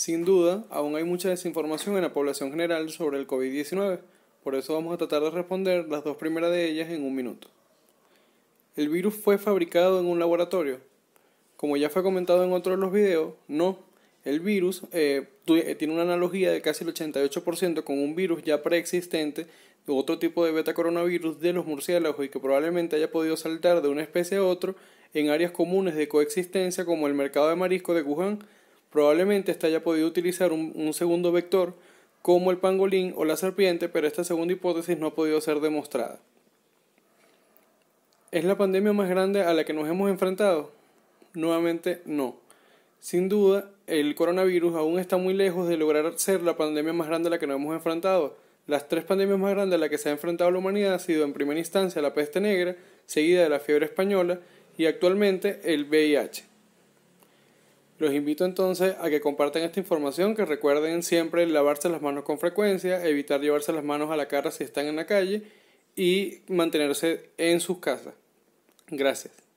Sin duda, aún hay mucha desinformación en la población general sobre el COVID-19, por eso vamos a tratar de responder las dos primeras de ellas en un minuto. ¿El virus fue fabricado en un laboratorio? Como ya fue comentado en otro de los videos, no. El virus eh, eh, tiene una analogía de casi el 88% con un virus ya preexistente de otro tipo de beta coronavirus de los murciélagos y que probablemente haya podido saltar de una especie a otra en áreas comunes de coexistencia como el mercado de marisco de Wuhan Probablemente esta haya podido utilizar un, segundo vector como el pangolín o la serpiente, pero esta segunda hipótesis no ha podido ser demostrada. ¿Es la pandemia más grande a la que nos hemos enfrentado? Nuevamente, no. Sin duda, el coronavirus aún está muy lejos de lograr ser la pandemia más grande a la que nos hemos enfrentado. Las tres pandemias más grandes a las que se ha enfrentado la humanidad han sido en primera instancia la peste negra, seguida de la fiebre española y actualmente el VIH. Los invito entonces a que compartan esta información, que recuerden siempre lavarse las manos con frecuencia, evitar llevarse las manos a la cara si están en la calle y mantenerse en sus casas. Gracias.